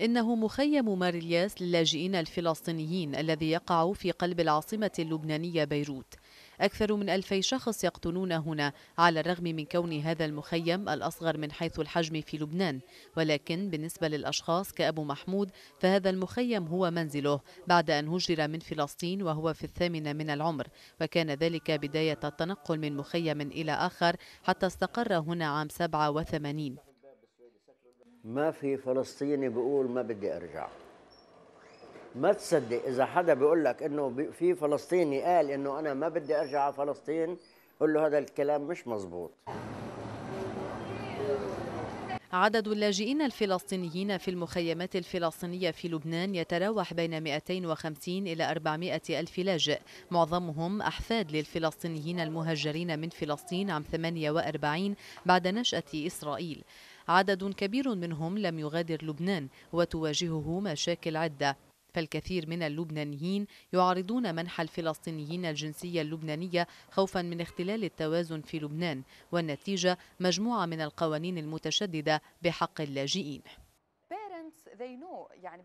إنه مخيم مارلياس للاجئين الفلسطينيين الذي يقع في قلب العاصمة اللبنانية بيروت أكثر من ألفي شخص يقطنون هنا على الرغم من كون هذا المخيم الأصغر من حيث الحجم في لبنان ولكن بالنسبة للأشخاص كأبو محمود فهذا المخيم هو منزله بعد أن هجر من فلسطين وهو في الثامنة من العمر وكان ذلك بداية التنقل من مخيم إلى آخر حتى استقر هنا عام 87 ما في فلسطيني بيقول ما بدي أرجع ما تصدق اذا حدا بيقول لك انه في فلسطيني قال انه انا ما بدي ارجع على فلسطين قول له هذا الكلام مش مزبوط عدد اللاجئين الفلسطينيين في المخيمات الفلسطينية في لبنان يتراوح بين 250 إلى 400 ألف لاجئ معظمهم أحفاد للفلسطينيين المهجرين من فلسطين عام 48 بعد نشأة إسرائيل عدد كبير منهم لم يغادر لبنان وتواجهه مشاكل عدة فالكثير من اللبنانيين يعارضون منح الفلسطينيين الجنسية اللبنانية خوفا من اختلال التوازن في لبنان والنتيجة مجموعة من القوانين المتشددة بحق اللاجئين يعني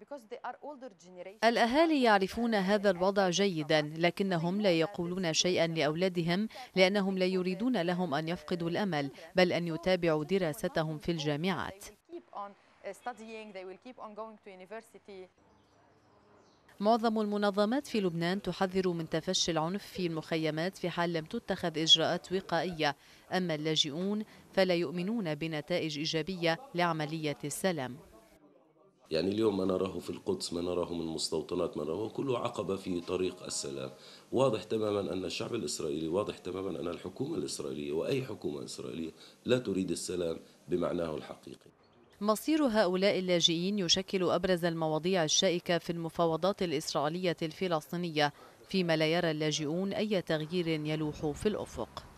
الأهالي يعرفون هذا الوضع جيدا لكنهم لا يقولون شيئا لأولادهم لأنهم لا يريدون لهم أن يفقدوا الأمل بل أن يتابعوا دراستهم في الجامعات معظم المنظمات في لبنان تحذر من تفشي العنف في المخيمات في حال لم تتخذ إجراءات وقائية أما اللاجئون فلا يؤمنون بنتائج إيجابية لعملية السلام يعني اليوم ما نراه في القدس ما نراه من مستوطنات ما نراه كله عقبة في طريق السلام واضح تماما أن الشعب الإسرائيلي واضح تماما أن الحكومة الإسرائيلية وأي حكومة إسرائيلية لا تريد السلام بمعناه الحقيقي مصير هؤلاء اللاجئين يشكل أبرز المواضيع الشائكة في المفاوضات الإسرائيلية الفلسطينية فيما لا يرى اللاجئون أي تغيير يلوح في الأفق